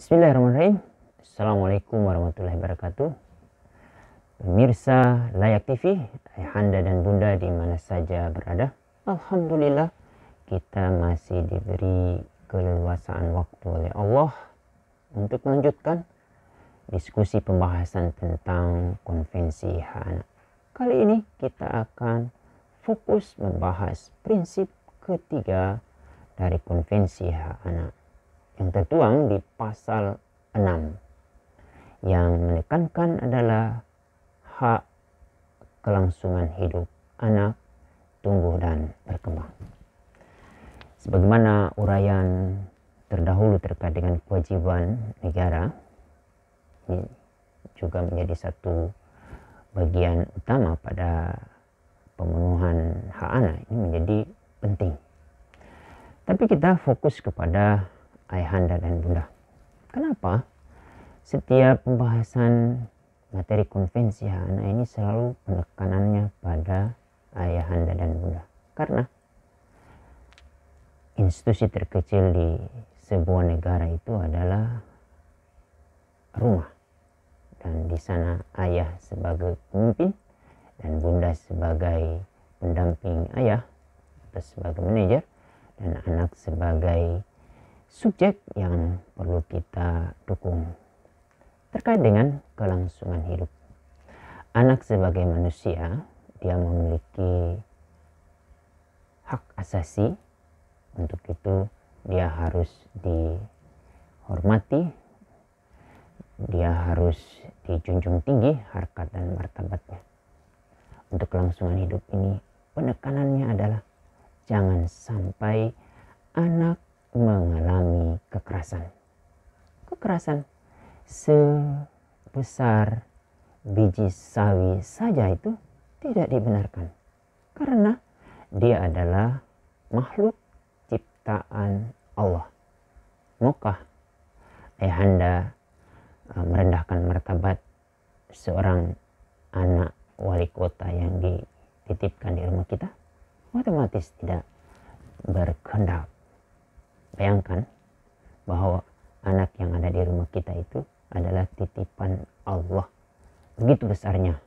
Bismillahirrahmanirrahim. Assalamualaikum warahmatullahi wabarakatuh. Pemirsa Layak TV, Ayahanda dan Bunda di mana saja berada. Alhamdulillah kita masih diberi keleluasaan waktu oleh Allah untuk melanjutkan diskusi pembahasan tentang konvensi hak anak. Kali ini kita akan fokus membahas prinsip ketiga dari konvensi hak anak yang tertuang di pasal 6 yang menekankan adalah hak kelangsungan hidup anak tumbuh dan berkembang. Sebagaimana uraian terdahulu terkait dengan kewajiban negara ini juga menjadi satu bagian utama pada pemenuhan hak anak ini menjadi penting. Tapi kita fokus kepada ayahanda dan bunda. Kenapa? Setiap pembahasan materi konvensi anak ini selalu penekanannya pada ayahanda dan bunda. Karena institusi terkecil di sebuah negara itu adalah rumah. Dan di sana ayah sebagai pemimpin dan bunda sebagai pendamping ayah atau sebagai manajer dan anak sebagai subjek yang perlu kita dukung terkait dengan kelangsungan hidup. Anak sebagai manusia, dia memiliki hak asasi. Untuk itu, dia harus dihormati, dia harus dijunjung tinggi harkat dan martabatnya. Untuk kelangsungan hidup ini, penekanannya adalah jangan sampai anak mengalami kekerasan. Kekerasan sebesar biji sawi saja itu tidak dibenarkan. Karena dia adalah makhluk ciptaan Allah. Mokah ayahanda eh, merendahkan martabat seorang anak wali kota yang dititipkan di rumah kita otomatis tidak berkehendak bayangkan bahwa anak yang ada di rumah kita itu adalah titipan Allah. Begitu besarnya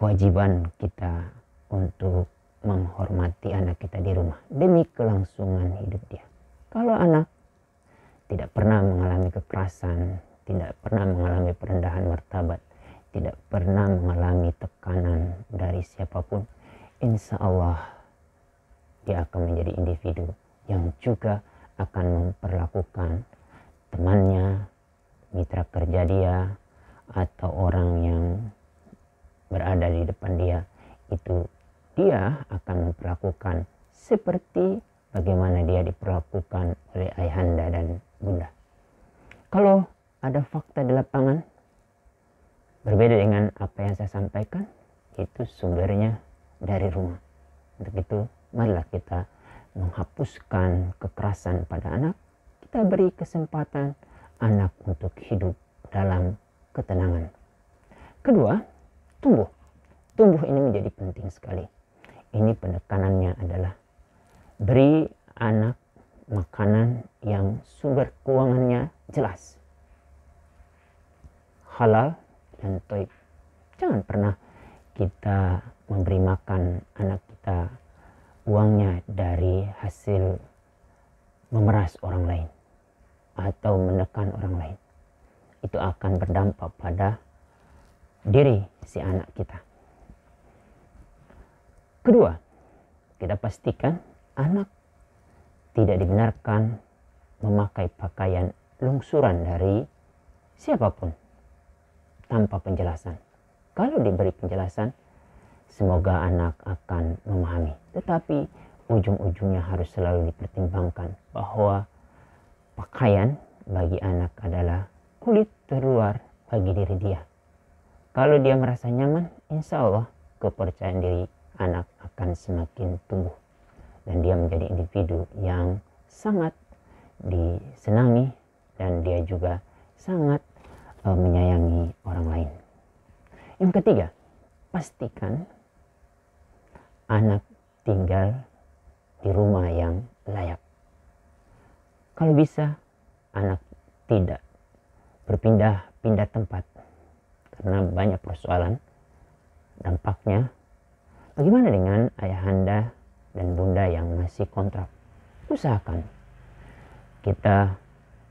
kewajiban kita untuk menghormati anak kita di rumah demi kelangsungan hidup dia. Kalau anak tidak pernah mengalami kekerasan, tidak pernah mengalami juga akan memperlakukan temannya, mitra kerja dia, atau orang yang berada di depan dia itu dia akan memperlakukan seperti bagaimana dia diperlakukan oleh ayahanda dan bunda. Kalau ada fakta di lapangan berbeda dengan apa yang saya sampaikan, itu sumbernya dari rumah. Untuk itu, marilah kita menghapuskan kekerasan pada anak, kita beri kesempatan anak untuk hidup dalam ketenangan. Kedua, tumbuh. Tumbuh ini menjadi penting sekali. Ini penekanannya adalah beri anak makanan yang sumber keuangannya jelas. Halal dan toib. Jangan pernah kita memberi makan anak kita uangnya dari hasil memeras orang lain atau menekan orang lain itu akan berdampak pada diri si anak kita. Kedua, kita pastikan anak tidak dibenarkan memakai pakaian lungsuran dari siapapun tanpa penjelasan. Kalau diberi penjelasan, semoga anak akan memahami. Tetapi ujung-ujungnya harus selalu dipertimbangkan bahwa pakaian bagi anak adalah kulit terluar bagi diri dia. Kalau dia merasa nyaman, insya Allah kepercayaan diri anak akan semakin tumbuh. Dan dia menjadi individu yang sangat disenangi dan dia juga sangat uh, menyayangi orang lain. Yang ketiga, pastikan anak tinggal di rumah yang layak. Kalau bisa, anak tidak berpindah-pindah tempat karena banyak persoalan. Dampaknya, bagaimana dengan ayahanda dan bunda yang masih kontrak? Usahakan kita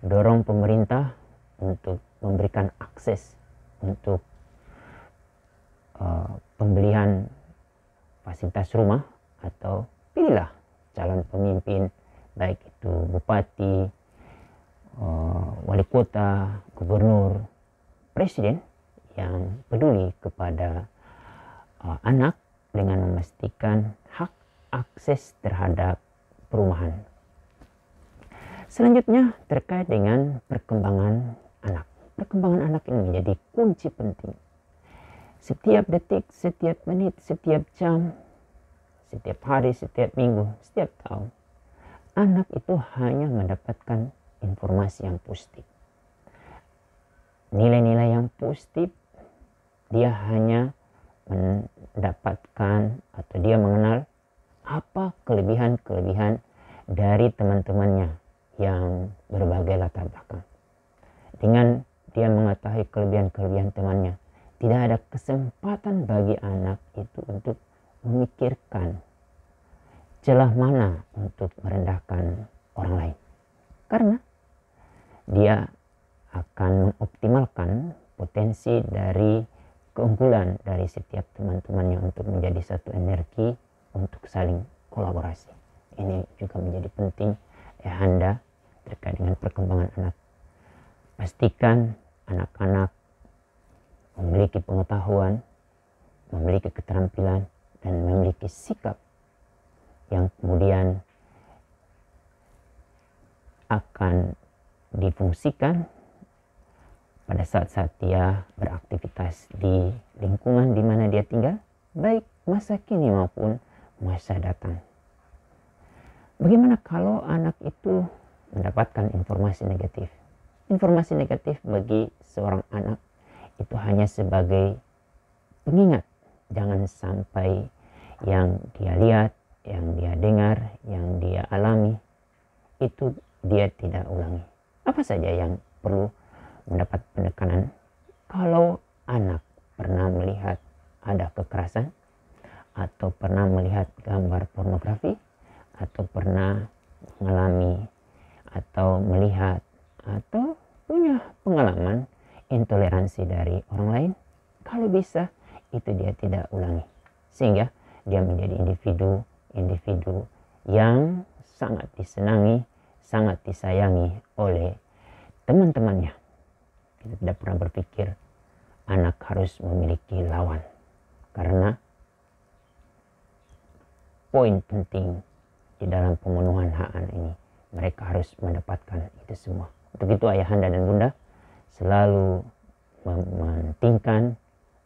dorong pemerintah untuk memberikan akses untuk uh, pembelian fasilitas rumah atau pilihlah calon pemimpin baik itu bupati, eh, wali kota, gubernur, presiden yang peduli kepada eh, anak dengan memastikan hak akses terhadap perumahan. Selanjutnya terkait dengan perkembangan anak. Perkembangan anak ini menjadi kunci penting. Setiap detik, setiap menit, setiap jam, setiap hari, setiap minggu, setiap tahun, anak itu hanya mendapatkan informasi yang positif. Nilai-nilai yang positif, dia hanya mendapatkan atau dia mengenal apa kelebihan-kelebihan dari teman-temannya yang berbagai latar belakang. Dengan dia mengetahui kelebihan-kelebihan temannya, tidak ada kesempatan bagi anak itu untuk memikirkan celah mana untuk merendahkan orang lain. Karena dia akan mengoptimalkan potensi dari keunggulan dari setiap teman-temannya untuk menjadi satu energi untuk saling kolaborasi. Ini juga menjadi penting ya Anda terkait dengan perkembangan anak. Pastikan anak-anak memiliki pengetahuan, memiliki keterampilan, dan memiliki sikap yang kemudian akan difungsikan pada saat-saat dia beraktivitas di lingkungan di mana dia tinggal, baik masa kini maupun masa datang. Bagaimana kalau anak itu mendapatkan informasi negatif? Informasi negatif bagi seorang anak itu hanya sebagai pengingat jangan sampai yang dia lihat, yang dia dengar, yang dia alami itu dia tidak ulangi. Apa saja yang perlu mendapat penekanan? Kalau anak pernah melihat ada kekerasan atau pernah melihat gambar pornografi atau pernah mengalami atau melihat atau punya pengalaman intoleransi dari orang lain kalau bisa itu dia tidak ulangi. Sehingga dia menjadi individu-individu yang sangat disenangi, sangat disayangi oleh teman-temannya. Kita tidak pernah berpikir anak harus memiliki lawan. Karena poin penting di dalam pemenuhan hak anak ini, mereka harus mendapatkan itu semua. Untuk itu ayahanda dan bunda selalu mementingkan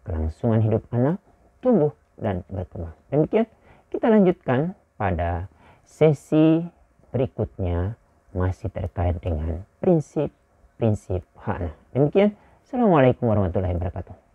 kelangsungan hidup anak tumbuh dan berkembang. Demikian kita lanjutkan pada sesi berikutnya masih terkait dengan prinsip-prinsip hak anak. Demikian, Assalamualaikum warahmatullahi wabarakatuh.